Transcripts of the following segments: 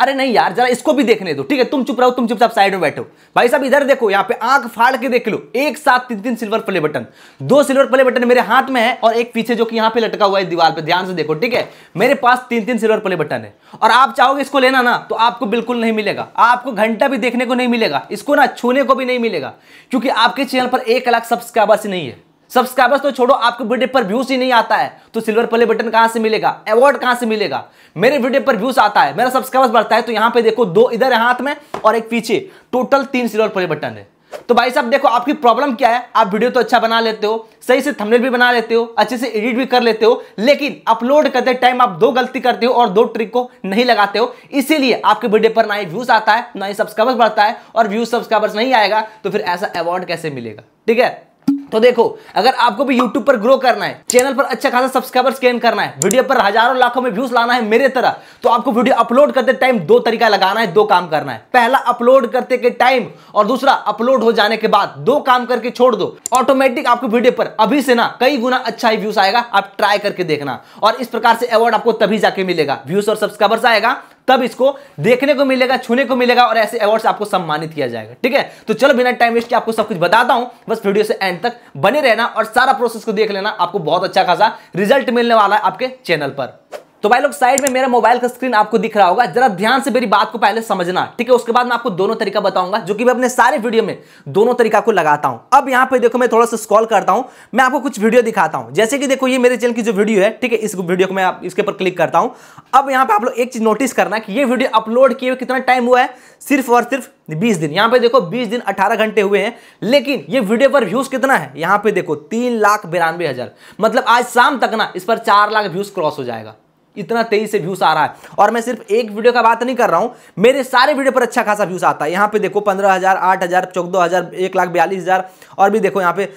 अरे नहीं यार जरा इसको भी देखने दो ठीक है तुम चुप रहो तुम चुपचाप साइड में बैठो भाई साहब इधर देखो यहाँ पे आंख फाड़ के देख लो एक साथ तीन तीन सिल्वर प्ले बटन दो सिल्वर प्ले बटन मेरे हाथ में है और एक पीछे जो कि यहाँ पे लटका हुआ है दीवार पे ध्यान से देखो ठीक है मेरे पास तीन तीन सिल्वर प्ले बटन है और आप चाहोगे इसको लेना ना तो आपको बिल्कुल नहीं मिलेगा आपको घंटा भी देखने को नहीं मिलेगा इसको ना छूने को भी नहीं मिलेगा क्योंकि आपके चैनल पर एक लाख सब्सक्राइबर्स नहीं है सब्सक्राइबर्स तो छोड़ो आपके वीडियो पर व्यूज ही नहीं आता है तो सिल्वर प्ले बटन कहां से मिलेगा अवार्ड कहां से मिलेगा मेरे वीडियो पर व्यूज आता है मेरा सब्सक्राइबर्स बढ़ता है तो यहां पे देखो दो इधर है हाथ में और एक पीछे टोटल तीन सिल्वर प्ले बटन है तो भाई साहब देखो आपकी प्रॉब्लम क्या है आप वीडियो तो अच्छा बना लेते हो सही से थंबनेल भी बना लेते हो अच्छे से एडिट भी कर लेते हो लेकिन अपलोड करते टाइम आप दो गलती करते हो और दो ट्रिक को नहीं लगाते हो इसीलिए आपके वीडियो पर ना ही व्यूज आता है ना ही सब्सक्राइबर्स बढ़ता है और व्यूज सब्सक्राइबर्स नहीं आएगा तो फिर ऐसा अवार्ड कैसे मिलेगा ठीक है तो देखो अगर आपको भी YouTube पर ग्रो करना है चैनल पर अच्छा खासा सब्सक्राइबर्स गेन करना है वीडियो पर हजारों लाखों में व्यूज लाना है मेरे तरह तो आपको वीडियो अपलोड करते टाइम दो तरीका लगाना है दो काम करना है पहला अपलोड करते के टाइम और दूसरा अपलोड हो जाने के बाद दो काम करके छोड़ दो ऑटोमेटिक आपको वीडियो पर अभी से ना कई गुना अच्छा ही व्यूज आएगा आप ट्राई करके देखना और इस प्रकार से अवार्ड आपको तभी जाके मिलेगा व्यूज और सब्सक्राइबर्स आएगा तब इसको देखने को मिलेगा छूने को मिलेगा और ऐसे अवार्ड आपको सम्मानित किया जाएगा ठीक है तो चलो बिना टाइम वेस्ट के आपको सब कुछ बताता हूं बस वीडियो से एंड तक बने रहना और सारा प्रोसेस को देख लेना आपको बहुत अच्छा खासा रिजल्ट मिलने वाला है आपके चैनल पर तो भाई लोग साइड में मेरा मोबाइल का स्क्रीन आपको दिख रहा होगा जरा ध्यान से मेरी बात को पहले समझना ठीक है उसके बाद मैं आपको दोनों तरीका बताऊंगा जो कि मैं अपने सारे वीडियो में दोनों तरीका को लगाता हूं अब यहां पे देखो मैं थोड़ा सा स्क्रॉल करता हूं मैं आपको कुछ वीडियो दिखाता हूं जैसे कि देखो ये मेरे चैनल की जो वीडियो है ठीक है इस वीडियो को मैं आप इसके ऊपर क्लिक करता हूं अब यहाँ पे आप लोग एक चीज नोटिस करना कि ये वीडियो अपलोड किए कितना टाइम हुआ है सिर्फ और सिर्फ 20 दिन यहाँ पे देखो 20 दिन 18 घंटे हुए हैं लेकिन ये वीडियो पर व्यूज कितना है यहाँ पे देखो तीन लाख बिरानवे हजार मतलब आज शाम तक ना इस पर चार लाख व्यूज क्रॉस हो जाएगा इतना तेजी से व्यूज आ रहा है और मैं सिर्फ एक वीडियो का बात नहीं कर रहा हूं मेरे सारे वीडियो पर अच्छा खासा व्यूज आता है यहां पे देखो पंद्रह हज़ार आठ हज़ार चौदह हज़ार एक लाख बयालीस हज़ार और भी देखो यहां पे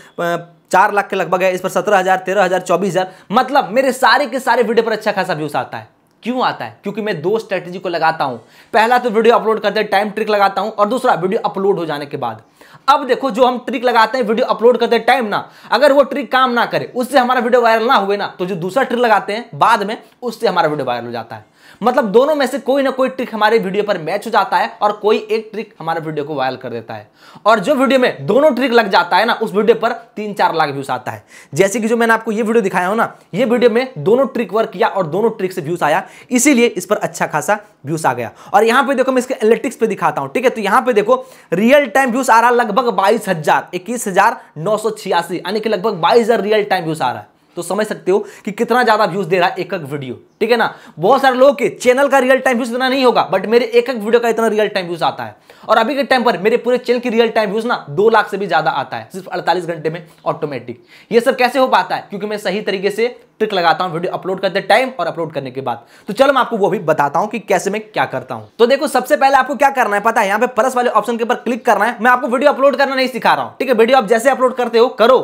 चार लाख के लगभग है इस पर सत्रह हज़ार तेरह हज़ार चौबीस हज़ार मतलब मेरे सारे के सारे वीडियो पर अच्छा खासा व्यूज आता है क्यों आता है क्योंकि मैं दो स्ट्रेटेजी को लगाता हूं पहला तो वीडियो अपलोड करते टाइम ट्रिक लगाता हूं और दूसरा वीडियो अपलोड हो जाने के बाद अब देखो जो हम ट्रिक लगाते हैं वीडियो अपलोड करते हैं टाइम ना अगर वो ट्रिक काम ना करे उससे हमारा वीडियो वायरल ना हुए ना तो जो दूसरा ट्रिक लगाते हैं बाद में उससे हमारा वीडियो वायरल हो जाता है मतलब दोनों में से कोई ना कोई ट्रिक हमारे वीडियो पर मैच हो जाता है और कोई एक ट्रिक हमारे वीडियो को वायरल कर देता है और जो वीडियो में दोनों ट्रिक लग जाता है ना उस वीडियो पर तीन चार लाख व्यूज आता है जैसे कि जो मैंने आपको ये वीडियो दिखाया हो ना ये वीडियो में दोनों ट्रिक वर्क किया और दोनों ट्रिक से व्यूज आया इसीलिए इस पर अच्छा खासा व्यूज आ गया और यहां पर देखो मैं इसके एनालिटिक्स पर दिखाता हूं ठीक है तो यहां पर देखो रियल टाइम व्यूज आ रहा लगभग लगभग बाईस हजार इक्कीस हजार नौ सौ छियासी यानी कि लगभग बाईस हजार रियल टाइम व्यूज आ रहा है तो समझ सकते हो कि कितना ज्यादा व्यूज दे रहा है एक एक वीडियो ठीक है ना बहुत सारे लोग के चैनल का रियल टाइम व्यूज इतना नहीं होगा बट मेरे एक एक वीडियो का इतना रियल टाइम व्यूज आता है और अभी के टाइम पर मेरे पूरे चैनल की रियल टाइम व्यूज ना दो लाख से भी ज्यादा आता है सिर्फ अड़तालीस घंटे में ऑटोमेटिक ये सब कैसे हो पाता है क्योंकि मैं सही तरीके से ट्रिक लगाता हूँ वीडियो अपलोड करते टाइम और अपलोड करने के बाद तो चलो मैं आपको वो भी बताता हूँ कि कैसे मैं क्या करता हूँ तो देखो सबसे पहले आपको क्या करना है पता है यहाँ पे प्लस वाले ऑप्शन के ऊपर क्लिक करना है मैं आपको वीडियो अपलोड करना नहीं सिखा रहा हूँ ठीक है वीडियो आप जैसे अपलोड करते हो करो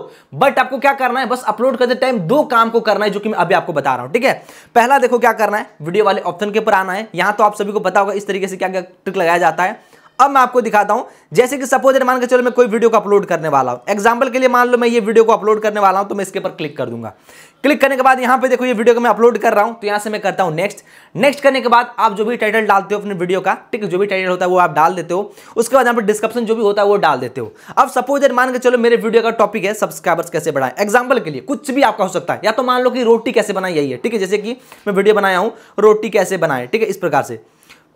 बट आपको क्या करना है बस अपलोड करते टाइम दो काम को करना है जो कि मैं अभी आपको बता रहा हूँ ठीक है पहला देखो क्या करना है वीडियो वाले ऑप्शन के ऊपर आना है यहां तो आप सभी को पता होगा इस तरीके से क्या क्या ट्रिक लगाया जाता है अब मैं आपको दिखाता हूं जैसे कि सपोज मान के चलो मैं कोई वीडियो को अपलोड करने वाला हूं एग्जाम्पल के लिए मान लो मैं ये वीडियो को अपलोड करने वाला हूं तो मैं इसके ऊपर क्लिक कर दूंगा क्लिक करने के बाद यहाँ पे देखो ये वीडियो को मैं अपलोड कर रहा हूँ तो यहाँ से मैं करता हूँ नेक्स्ट नेक्स्ट करने के बाद आप जो भी टाइटल डालते हो अपने वीडियो का ठीक है जो भी टाइटल होता है वो आप डाल देते हो उसके बाद यहाँ पर डिस्क्रिप्शन जो भी होता है वो डाल देते हो अब सपोज इधर मान के चलो मेरे वीडियो का टॉपिक है सब्सक्राइबर्स कैसे बढ़ाए एग्जाम्पल के लिए कुछ भी आपका हो सकता है या तो मान लो कि रोटी कैसे बनाई यही है ठीक है जैसे कि मैं वीडियो बनाया हूँ रोटी कैसे बनाए ठीक है इस प्रकार से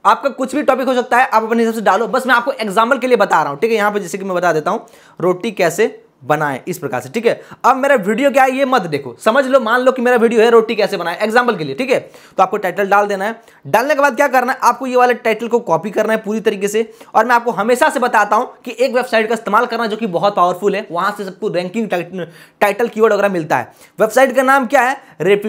आपका कुछ भी टॉपिक हो सकता है आप अपने हिसाब से डालो बस मैं आपको एग्जाम्पल के लिए बता रहा हूँ ठीक है यहाँ पर जैसे कि मैं बता देता हूँ रोटी कैसे बनाएं इस प्रकार से ठीक है अब मेरा वीडियो क्या है ये मत देखो समझ लो मान लो कि मेरा वीडियो है रोटी कैसे बनाए एग्जाम्पल के लिए ठीक है तो आपको टाइटल डाल देना है डालने के बाद क्या करना है आपको ये वाले टाइटल को कॉपी करना है पूरी तरीके से और मैं आपको हमेशा से बताता हूं कि एक वेबसाइट का इस्तेमाल करना जो कि बहुत पावरफुल है वहां से सबको रैंकिंग टाइटल की वगैरह मिलता है वेबसाइट का नाम क्या है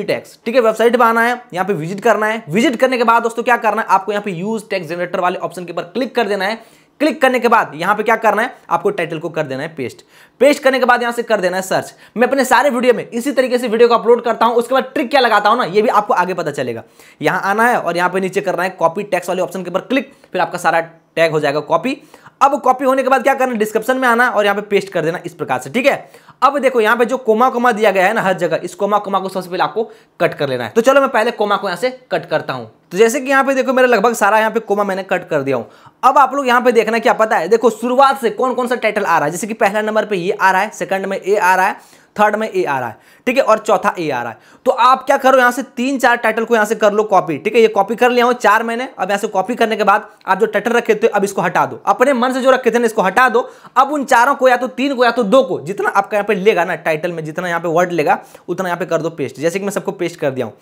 टैक्स ठीक है वेबसाइट पर आना है यहाँ पे विजिट करना है विजिट करने के बाद दोस्तों क्या करना है आपको यहाँ पे यूज टेक्स जनरेटर वाले ऑप्शन के ऊपर क्लिक कर देना है क्लिक करने के बाद यहां पे क्या करना है आपको टाइटल को कर देना है पेस्ट पेस्ट करने के बाद यहां से कर देना है सर्च मैं अपने सारे वीडियो में इसी तरीके से वीडियो को अपलोड करता हूं उसके बाद ट्रिक क्या लगाता हूं ना ये भी आपको आगे पता चलेगा यहां आना है और यहां पे नीचे करना है कॉपी टैक्स वाले ऑप्शन के ऊपर क्लिक फिर आपका सारा टैग हो जाएगा कॉपी अब कॉपी होने के बाद क्या करना डिस्क्रिप्शन में आना और यहां पे पेस्ट कर देना इस प्रकार से ठीक है अब देखो यहां पे जो कोमा कोमा दिया गया है ना हर जगह इस कोमा कोमा को सबसे पहले आपको कट कर लेना है तो चलो मैं पहले कोमा को यहां से कट करता हूं तो जैसे कि यहां पे देखो मेरा लगभग सारा यहां पे कोमा मैंने कट कर दिया हूं अब आप लोग यहां पे देखना क्या पता है देखो शुरुआत से कौन कौन सा टाइटल आ रहा है जैसे कि पहला नंबर पर ये आ रहा है सेकंड में ए आ रहा है थर्ड में ए आ रहा है ठीक है और चौथा ए आ रहा है तो आप क्या करो यहाँ से तीन चार टाइटल को यहाँ से कर लो कॉपी ठीक है ये कॉपी कर लिया हूँ चार मैंने अब यहाँ से कॉपी करने के बाद आप जो टाइटल रखे थे अब इसको हटा दो अपने मन से जो रखे थे ना इसको हटा दो अब उन चारों को या तो तीन को या तो दो को जितना आपका यहाँ पर लेगा ना टाइटल में जितना यहाँ पे वर्ड लेगा उतना यहाँ पे कर दो पेस्ट जैसे कि मैं सबको पेस्ट कर दिया हूँ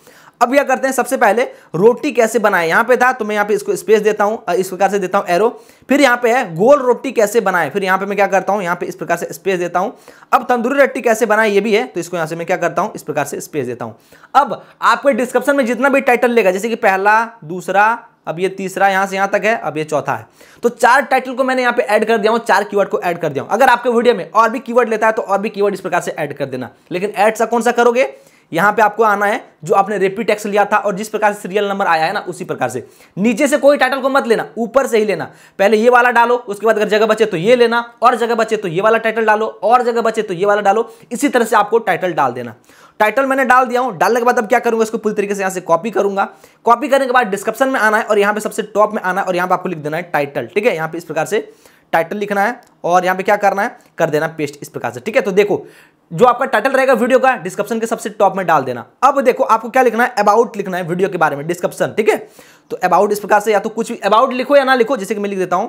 अब यह करते हैं सबसे पहले रोटी कैसे बनाए यहाँ पे था तो मैं यहाँ पे इसको स्पेस देता हूँ इस प्रकार से देता हूँ एरो फिर यहाँ पे है गोल रोटी कैसे बनाए फिर यहाँ पे मैं क्या करता हूँ यहाँ पे इस प्रकार से स्पेस देता हूँ अब तंदूरी रोटी कैसे बनाए बनाना है ये भी है तो इसको यहाँ से मैं क्या करता हूँ इस प्रकार से स्पेस देता हूँ अब आपके डिस्क्रिप्शन में जितना भी टाइटल लेगा जैसे कि पहला दूसरा अब ये तीसरा यहाँ से यहाँ तक है अब ये चौथा है तो चार टाइटल को मैंने यहाँ पे ऐड कर दिया हूँ चार कीवर्ड को ऐड कर दिया हूँ अगर आपके वीडियो में और भी कीवर्ड लेता है तो और भी कीवर्ड इस प्रकार से ऐड कर देना लेकिन ऐड सा कौन सा करोगे यहां पे आपको आना है जो आपने रेपी टैक्स लिया था और जिस प्रकार से सीरियल नंबर आया है ना उसी प्रकार से नीचे से कोई टाइटल को मत लेना ऊपर से ही लेना पहले ये वाला डालो उसके बाद अगर जगह बचे तो ये लेना और जगह बचे तो ये वाला टाइटल डालो और जगह बचे तो ये वाला डालो इसी तरह से आपको टाइटल डाल देना टाइटल मैंने डाल दिया हूं डालने के बाद अब क्या करूंगा इसको पूरी तरीके से यहां से कॉपी करूंगा कॉपी करने के बाद डिस्क्रिप्शन में आना है और यहां पे सबसे टॉप में आना है और यहां पे आपको लिख देना है टाइटल ठीक है यहां पे इस प्रकार से टाइटल लिखना है और यहां पे क्या करना है कर देना पेस्ट इस प्रकार से ठीक है तो देखो जो आपका टाइटल रहेगा वीडियो का डिस्क्रिप्शन के सबसे टॉप में डाल देना अब देखो आपको क्या लिखना है अबाउट लिखना है वीडियो के बारे में डिस्क्रिप्शन ठीक है तो अबाउट इस प्रकार से या तो कुछ भी अबाउट लिखो या ना लिखो जैसे कि मैं लिख देता हूं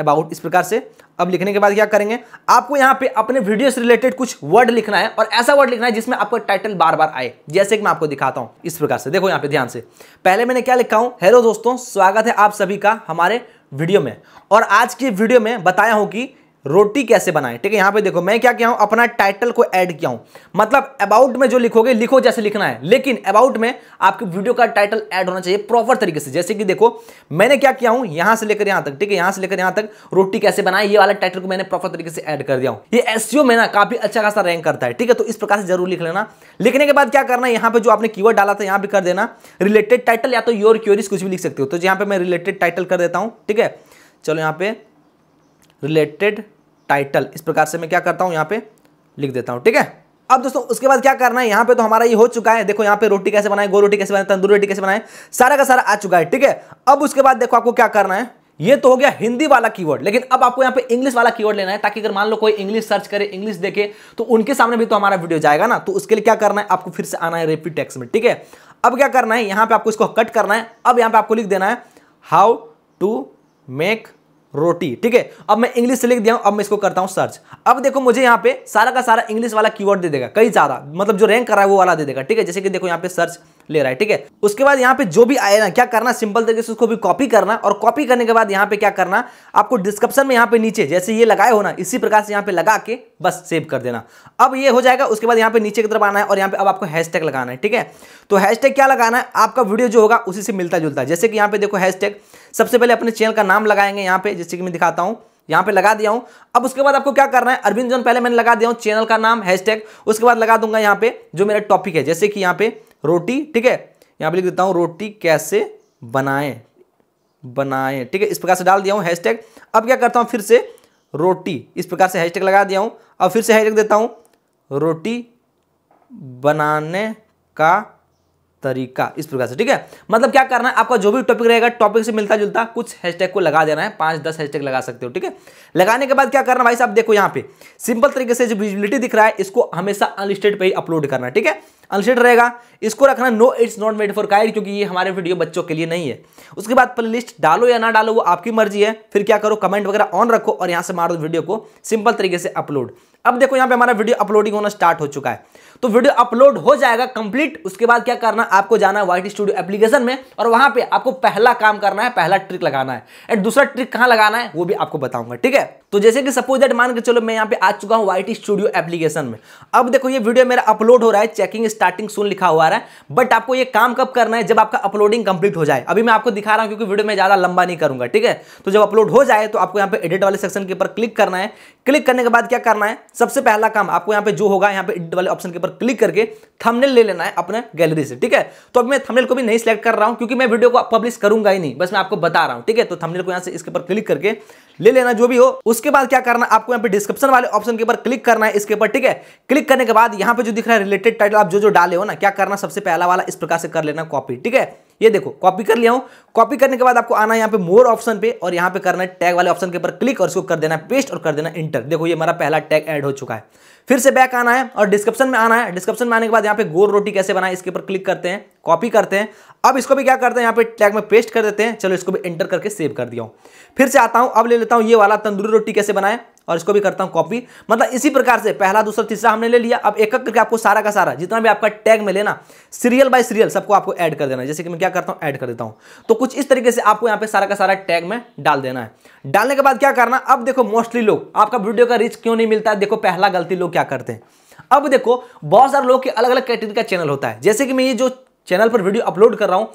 अबाउट इस प्रकार से अब लिखने के बाद क्या करेंगे आपको यहाँ पे अपने वीडियो से रिलेटेड कुछ वर्ड लिखना है और ऐसा वर्ड लिखना है जिसमें आपको टाइटल बार बार आए जैसे कि मैं आपको दिखाता हूं इस प्रकार से देखो यहाँ पे ध्यान से पहले मैंने क्या लिखा हूं हेलो दोस्तों स्वागत है आप सभी का हमारे वीडियो में और आज की वीडियो में बताया हूं कि रोटी कैसे बनाएं ठीक है यहां पे देखो मैं क्या किया हूं अपना टाइटल को ऐड किया हूं मतलब अबाउट में जो लिखोगे लिखो जैसे लिखना है लेकिन अबाउट में आपके वीडियो का टाइटल ऐड होना चाहिए प्रॉपर तरीके से जैसे कि देखो मैंने क्या किया हूं यहां से लेकर यहां तक ठीक है यहां से लेकर यहां तक रोटी कैसे बनाए ये वाला टाइटल को मैंने प्रॉपर तरीके से एड कर दिया हूँ ये एस में ना काफी अच्छा खासा रैंक करता है ठीक है तो इस प्रकार से जरूर लिख लेना लिखने के बाद क्या करना है यहाँ पे जो आपने की डाला था यहाँ पे कर देना रिलेटेड टाइटल या तो योर क्योरीज कुछ भी लिख सकते हो तो यहां पर मैं रिलेटेड टाइटल कर देता हूँ ठीक है चलो यहाँ पे रिलेटेड टाइटल इस प्रकार से मैं क्या करता हूँ यहाँ पे लिख देता हूँ ठीक है अब दोस्तों उसके बाद क्या करना है यहाँ पे तो हमारा ये हो चुका है देखो यहाँ पे रोटी कैसे बनाए गो रोटी कैसे बनाए तंदूर रोटी कैसे बनाए सारा का सारा आ चुका है ठीक है अब उसके बाद देखो आपको क्या करना है ये तो हो गया हिंदी वाला कीवर्ड लेकिन अब आपको यहाँ पे इंग्लिश वाला कीवर्ड लेना है ताकि अगर मान लो कोई इंग्लिश सर्च करे इंग्लिश देखे तो उनके सामने भी तो हमारा वीडियो जाएगा ना तो उसके लिए क्या करना है आपको फिर से आना है रेपिड टेक्स में ठीक है अब क्या करना है यहाँ पे आपको इसको कट करना है अब यहाँ पे आपको लिख देना है हाउ टू मेक रोटी ठीक है अब मैं इंग्लिश से लिख दिया हूं अब मैं इसको करता हूं सर्च अब देखो मुझे यहां पे सारा का सारा इंग्लिश वाला कीवर्ड दे देगा कई ज्यादा मतलब जो रैंक कर रहा है वो वाला दे देगा ठीक है जैसे कि देखो यहाँ पे सर्च ले रहा है ठीक है उसके बाद यहां पे जो भी आए ना क्या करना सिंपल तरीके से उसको भी कॉपी करना और कॉपी करने के बाद यहां पे क्या करना आपको डिस्क्रिप्शन में यहां पे नीचे जैसे ये लगाए हो ना इसी प्रकार से यहाँ पे लगा के बस सेव कर देना अब ये हो जाएगा उसके बाद यहाँ पे नीचे की तरफ आना है और यहाँ पे अब आपको हैश लगाना है ठीक है तो हैश क्या लगाना है आपका वीडियो जो होगा उसी से मिलता जुलता है जैसे कि यहाँ पे देखो हैश सबसे पहले अपने चैनल का नाम लगाएंगे यहाँ पे जैसे कि मैं दिखाता हूँ यहाँ पे लगा दिया हूँ अब उसके बाद आपको क्या करना है अरविंद जोन पहले मैंने लगा दिया हूँ चैनल का नाम हैशटैग उसके बाद लगा दूंगा यहाँ पे जो मेरा टॉपिक है जैसे कि यहाँ पे रोटी ठीक है यहाँ पे लिख देता हूँ रोटी कैसे बनाएं बनाए ठीक है इस प्रकार से डाल दिया हूँ हैशटैग अब क्या करता हूँ फिर से रोटी इस प्रकार से हैशटैग लगा दिया हूँ अब फिर से हैशटैग देता हूँ रोटी बनाने का तरीका इस प्रकार से ठीक है मतलब क्या करना है आपका जो भी टॉपिक रहेगा टॉपिक से मिलता जुलता कुछ हैशटैग को लगा देना है पांच दस हैशटैग लगा सकते हो ठीक है लगाने के बाद क्या करना भाई साहब देखो यहाँ पे सिंपल तरीके से जो विजिबिलिटी दिख रहा है इसको हमेशा अनलिस्टेड पे ही अपलोड करना है ठीक है अनलिस्टेड रहेगा इसको रखना no it's not made for कायर क्योंकि ये हमारे वीडियो बच्चों के लिए नहीं है उसके बाद प्ले लिस्ट डालो या ना डालो वो आपकी मर्जी है फिर क्या करो कमेंट वगैरह ऑन रखो और यहाँ से मारो वीडियो को सिंपल तरीके से अपलोड अब देखो यहां पे हमारा वीडियो अपलोडिंग होना स्टार्ट हो चुका है तो वीडियो अपलोड हो जाएगा कंप्लीट उसके बाद क्या करना आपको जाना है वाई स्टूडियो एप्लीकेशन में और वहां पे आपको पहला काम करना है पहला ट्रिक लगाना है एंड दूसरा ट्रिक कहां लगाना है वो भी आपको बताऊंगा ठीक है तो जैसे कि सपोज दैट मान के चलो मैं यहाँ पे आ चुका हूँ वाई स्टूडियो एप्लीकेशन में अब देखो ये वीडियो मेरा अपलोड हो रहा है चेकिंग स्टार्टिंग सुन लिखा हुआ रहा है बट आपको ये काम कब करना है जब आपका अपलोडिंग कंप्लीट हो जाए अभी मैं आपको दिखा रहा हूँ क्योंकि वीडियो मैं ज़्यादा लंबा नहीं करूँगा ठीक है तो जब अपलोड हो जाए तो आपको यहाँ पे एडिट वाले सेक्शन के ऊपर क्लिक करना है क्लिक करने के बाद क्या करना है सबसे पहला काम आपको यहाँ पे जो होगा यहाँ पे एडिट वाले ऑप्शन के ऊपर क्लिक करके थमनेल ले लेना है अपने गैलरी से ठीक है तो अब मैं थमनेल को भी नहीं सिलेक्ट कर रहा हूँ क्योंकि मैं वीडियो को पब्लिश करूंगा ही नहीं बस मैं आपको बता रहा हूँ ठीक है तो थमनेल को यहाँ से इसके ऊपर क्लिक करके ले लेना जो भी हो उसके बाद क्या करना आपको यहाँ पे डिस्क्रिप्शन वाले ऑप्शन के ऊपर क्लिक करना है इसके ऊपर ठीक है क्लिक करने के बाद यहाँ पे जो दिख रहा है रिलेटेड टाइटल आप जो जो डाले हो ना क्या करना सबसे पहला वाला इस प्रकार से कर लेना कॉपी ठीक है ये देखो कॉपी कर लिया हूं कॉपी करने के बाद आपको आना यहाँ पे मोर ऑप्शन पे और यहाँ पे करना है टैग वाले ऑप्शन के ऊपर क्लिक और उसको कर देना पेस्ट और कर देना इंटर देखो ये हमारा पहला टैग ऐड हो चुका है फिर से बैक आना है और डिस्क्रिप्शन में आना है डिस्क्रिप्शन में आने के बाद यहाँ पे गोर रोटी कैसे बनाए इसके ऊपर क्लिक करते हैं कॉपी करते हैं अब इसको भी क्या करते हैं यहाँ पे टैग में पेस्ट कर देते हैं चलो इसको भी एंटर करके सेव कर दिया हूँ फिर से आता हूँ अब ले लेता हूँ ये वाला तंदूरी रोटी कैसे बनाए और इसको भी करता हूं कॉपी मतलब इसी प्रकार से पहला दूसरा तीसरा हमने ले लिया अब एक एक करके आपको सारा का सारा जितना भी आपका टैग में लेना सीरियल बाय सीरियल सबको आपको ऐड कर देना है जैसे कि मैं क्या करता हूँ ऐड कर देता हूं तो कुछ इस तरीके से आपको यहाँ पे सारा का सारा टैग में डाल देना है डालने के बाद क्या करना अब देखो मोस्टली लोग आपका वीडियो का रीच क्यों नहीं मिलता है देखो पहला गलती लोग क्या करते हैं अब देखो बहुत सारे लोग के अलग अलग कैटेगरी का चैनल होता है जैसे कि मैं ये जो चैनल पर वीडियो अपलोड कर रहा हूं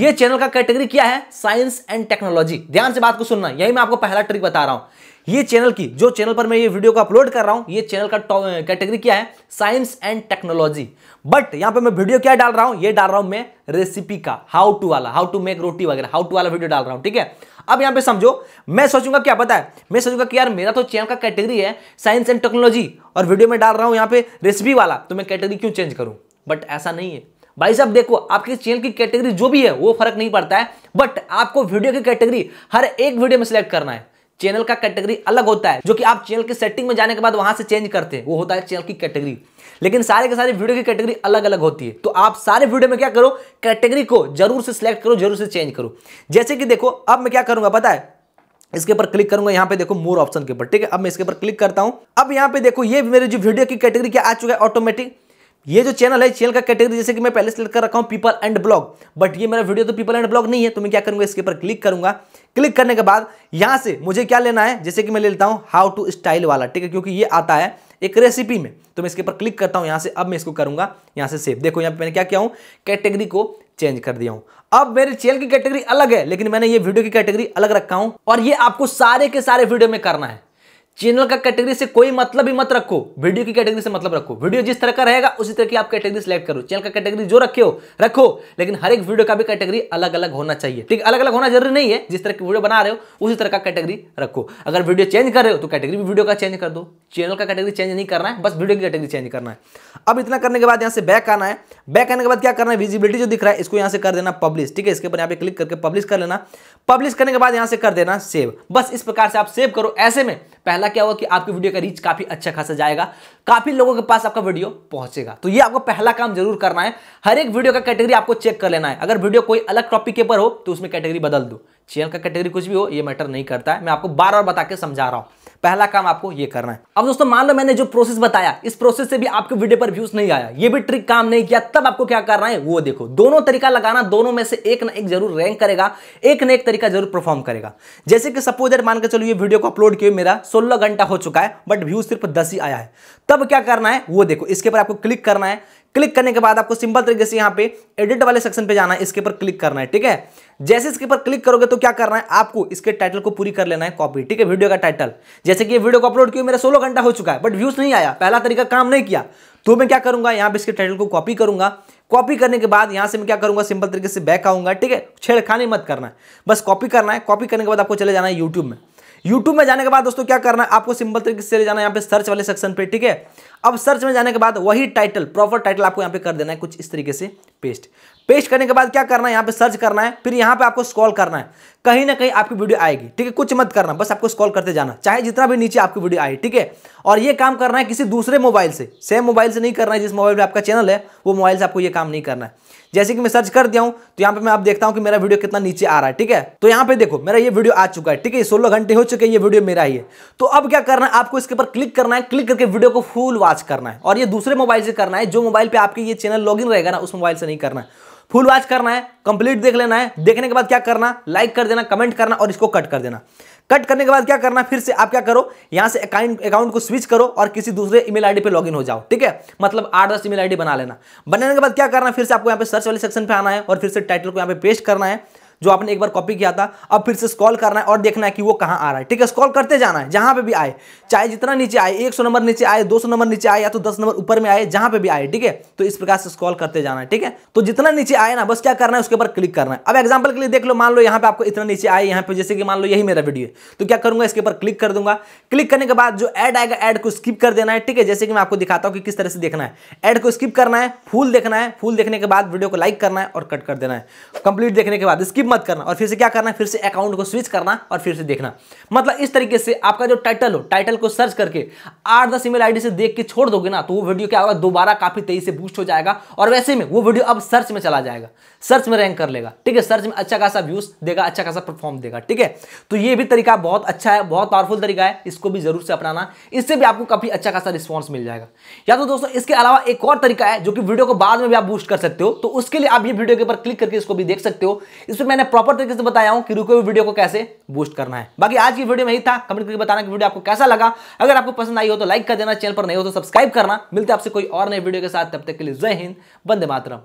यह चैनल का कैटेगरी क्या है साइंस एंड टेक्नोलॉजी ध्यान से बात को सुनना यही मैं आपको पहला ट्रिक बता रहा हूं ये चैनल की जो चैनल पर मैं ये वीडियो को अपलोड कर रहा हूं ये चैनल का कैटेगरी क्या है साइंस एंड टेक्नोलॉजी बट यहां पे मैं वीडियो क्या डाल रहा हूं ये डाल रहा हूं मैं रेसिपी का हाउ टू वाला हाउ टू मेक रोटी वगैरह हाउ टू वाला वीडियो डाल रहा हूं ठीक है अब यहां पे समझो मैं सोचूंगा क्या पता है मैं सोचूंगा कि यार मेरा तो चैनल का कैटेगरी है साइंस एंड टेक्नोलॉजी और वीडियो में डाल रहा हूं यहां पे रेसिपी वाला तो मैं कैटेगरी क्यों चेंज करूं बट ऐसा नहीं है भाई साहब देखो आपके चैनल की कैटेगरी जो भी है वो फर्क नहीं पड़ता है बट आपको वीडियो की कैटेगरी हर एक वीडियो में सिलेक्ट करना है चैनल का कैटेगरी अलग होता है जो कि आप चैनल की सेटिंग में जाने के बाद वहां से चेंज करते हैं वो होता है चैनल की कैटेगरी लेकिन सारे के सारे वीडियो की कैटेगरी अलग अलग होती है तो आप सारे वीडियो में क्या करो कैटेगरी को जरूर से सिलेक्ट करो जरूर से चेंज करो जैसे कि देखो अब मैं क्या करूंगा पता है इसके ऊपर क्लिक करूंगा यहाँ पे देखो मोर ऑप्शन के ऊपर ठीक है अब मैं इसके ऊपर क्लिक करता हूँ अब यहाँ पे देखो ये मेरे जो वीडियो की कैटेगरी क्या आ चुका है ऑटोमेटिक ये जो चैनल है चैनल का कैटेगरी जैसे कि मैं पहले सेलेक्ट कर रखा हूँ पीपल एंड ब्लॉग बट ये मेरा वीडियो तो पीपल एंड ब्लॉग नहीं है तो मैं क्या करूंगा इसके ऊपर क्लिक करूंगा क्लिक करने के बाद यहाँ से मुझे क्या लेना है जैसे कि मैं ले लेता हूँ हाउ टू स्टाइल वाला ठीक है क्योंकि ये आता है एक रेसिपी में तो मैं इसके ऊपर क्लिक करता हूँ यहाँ से अब मैं इसको करूंगा यहाँ से सेव देखो यहाँ पर मैंने क्या किया हूँ कैटेगरी को चेंज कर दिया हूँ अब मेरे चैनल की कैटेगरी अलग है लेकिन मैंने ये वीडियो की कैटेगरी अलग रखा हूँ और ये आपको सारे के सारे वीडियो में करना है चैनल का कैटेगरी से कोई मतलब ही मत रखो वीडियो की कैटेगरी से मतलब रखो वीडियो जिस तरह का रहेगा उसी तरह की आप कैटेगरी सेलेक्ट करो चैनल का कैटेगरी जो रखे हो रखो लेकिन हर एक वीडियो का भी कैटेगरी अलग अलग होना चाहिए ठीक अलग अलग होना जरूरी नहीं है जिस तरह की वीडियो बना रहे हो उसी तरह का कैटेगरी रखो अगर वीडियो चेंज कर रहे हो तो कैटेगरी भी वीडियो का चेंज कर दो चैनल का कैटेगरी चेंज नहीं करना है बस वीडियो की कैटेगरी चेंज करना है अब इतना करने के बाद यहाँ से बैक आना है बैक आने के बाद क्या करना है विजिबिलिटी जो दिख रहा है इसको यहाँ से कर देना पब्लिश ठीक है इसके ऊपर यहाँ पे क्लिक करके पब्लिश कर लेना पब्लिश करने के बाद यहाँ से कर देना सेव बस इस प्रकार से आप सेव करो ऐसे में पहला फायदा क्या होगा कि आपकी वीडियो का रीच काफी अच्छा खासा जाएगा काफी लोगों के पास आपका वीडियो पहुंचेगा तो ये आपको पहला काम जरूर करना है हर एक वीडियो का कैटेगरी आपको चेक कर लेना है अगर वीडियो कोई अलग टॉपिक के पर हो तो उसमें कैटेगरी बदल दो चैनल का कैटेगरी कुछ भी हो ये मैटर नहीं करता है मैं आपको बार बार बता के समझा रहा हूँ पहला काम आपको ये करना है अब दोस्तों मान लो मैंने जो प्रोसेस बताया इस प्रोसेस से भी आपके वीडियो पर व्यूज नहीं आया ये भी ट्रिक काम नहीं किया तब आपको क्या करना है वो देखो दोनों तरीका लगाना दोनों में से एक ना एक जरूर रैंक करेगा एक ना एक तरीका जरूर परफॉर्म करेगा जैसे कि सपोज मान के चलो ये वीडियो को अपलोड किया मेरा सोलह पूरा घंटा हो चुका है बट व्यू सिर्फ दस ही आया है तब क्या करना है वो देखो इसके ऊपर आपको क्लिक करना है क्लिक करने के बाद आपको सिंपल तरीके से यहां पे एडिट वाले सेक्शन पे जाना है इसके ऊपर क्लिक करना है ठीक है जैसे इसके ऊपर क्लिक करोगे तो क्या करना है आपको इसके टाइटल को पूरी कर लेना है कॉपी ठीक है वीडियो का टाइटल जैसे कि ये वीडियो को अपलोड किया मेरा सोलह घंटा हो चुका है बट व्यूज नहीं आया पहला तरीका काम नहीं किया तो मैं क्या करूंगा यहां पर इसके टाइटल को कॉपी करूंगा कॉपी करने के बाद यहां से मैं क्या करूंगा सिंपल तरीके से बैक आऊंगा ठीक है छेड़खानी मत करना है बस कॉपी करना है कॉपी करने के बाद आपको चले जाना है यूट्यूब में यूट्यूब में जाने के बाद दोस्तों क्या करना है आपको सिंपल तरीके से जाना है यहाँ पे सर्च वाले सेक्शन पे ठीक है अब सर्च में जाने के बाद वही टाइटल प्रॉपर टाइटल आपको यहाँ पे कर देना है कुछ इस तरीके से पेस्ट पेस्ट करने के बाद क्या करना है यहाँ पे सर्च करना है फिर यहाँ पे आपको स्क्रॉल करना है कहीं ना कहीं आपकी वीडियो आएगी ठीक है कुछ मत करना बस आपको स्क्रॉल करते जाना चाहे जितना भी नीचे आपकी वीडियो आए ठीक है और ये काम करना है किसी दूसरे मोबाइल से सेम मोबाइल से नहीं करना है जिस मोबाइल पर आपका चैनल है वो मोबाइल से आपको ये काम नहीं करना है जैसे कि मैं सर्च कर दिया हूँ तो यहाँ पे मैं आप देखता हूँ कि मेरा वीडियो कितना नीचे आ रहा है ठीक है तो यहाँ पे देखो मेरा ये वीडियो आ चुका है ठीक है सोलह घंटे हो चुके हैं ये वीडियो मेरा ही है तो अब क्या करना है आपको इसके ऊपर क्लिक करना है क्लिक करके वीडियो को फुल वाच वॉच करना है और ये दूसरे मोबाइल से करना है जो मोबाइल पे आपके ये चैनल लॉगिन रहेगा ना उस मोबाइल से नहीं करना है फुल वॉच करना है कंप्लीट देख लेना है देखने के बाद क्या करना लाइक कर देना कमेंट करना और इसको कट कर देना कट करने के बाद क्या करना फिर से आप क्या करो यहाँ से अकाउंट अकाउंट को स्विच करो और किसी दूसरे ईमेल आईडी पे लॉगिन हो जाओ ठीक है मतलब आठ दस ईमेल आईडी बना लेना बनाने के बाद क्या करना फिर से आपको यहाँ पे सर्च वाले सेक्शन पे आना है और फिर से टाइटल को यहाँ पे पेस्ट करना है जो आपने एक बार कॉपी किया था अब फिर से स्कॉल करना है और देखना है कि वो कहाँ आ रहा है ठीक है स्कॉल करते जाना है जहाँ पे भी आए चाहे जितना नीचे आए एक नंबर नीचे आए दो नंबर नीचे आए या तो दस नंबर ऊपर में आए जहाँ पे भी आए ठीक है तो इस प्रकार से स्कॉल करते जाना है ठीक है तो जितना नीचे आए ना बस क्या करना है उसके ऊपर क्लिक करना है अब एग्जाम्पल के लिए देख लो मान लो यहाँ पे आपको इतना नीचे आए यहाँ पे जैसे कि मान लो यही मेरा वीडियो है तो क्या करूंगा इसके ऊपर क्लिक कर दूंगा क्लिक करने के बाद जो एड आएगा एड को स्किप कर देना है ठीक है जैसे कि मैं आपको दिखाता हूँ कि किस तरह से देखना है एड को स्किप करना है फूल देखना है फूल देखने के बाद वीडियो को लाइक करना है और कट कर देना है कंप्लीट देखने के बाद स्किप स्किप मत करना और फिर से क्या करना फिर से अकाउंट को स्विच करना और फिर से देखना मतलब इस तरीके से आपका जो टाइटल हो टाइटल को सर्च करके आठ दस ईमेल आईडी से देख के छोड़ दोगे ना तो वो वीडियो क्या होगा दोबारा काफी तेजी से बूस्ट हो जाएगा और वैसे में वो वीडियो अब सर्च में चला जाएगा सर्च में रैंक कर लेगा ठीक है सर्च में अच्छा खासा व्यूज देगा अच्छा खासा परफॉर्म देगा ठीक है तो ये भी तरीका बहुत अच्छा है बहुत पावरफुल तरीका है इसको भी जरूर से अपनाना इससे भी आपको काफी अच्छा खासा रिस्पॉन्स मिल जाएगा या तो दोस्तों इसके अलावा एक और तरीका है जो कि वीडियो को बाद में भी आप बूस्ट कर सकते हो तो उसके लिए आप ये वीडियो के ऊपर क्लिक करके इसको भी देख सकते हो इसमें मैंने प्रॉपर तरीके से बताया हूं कि रुके हुए वीडियो को कैसे बूस्ट करना है बाकी आज की वीडियो में ही था कमेंट करके बताना कि वीडियो आपको कैसा लगा अगर आपको पसंद आई हो तो लाइक कर देना चैनल पर नहीं हो तो सब्सक्राइब करना मिलते आपसे कोई और नए वीडियो के साथ तब तक के लिए जय हिंद बंदे मातरम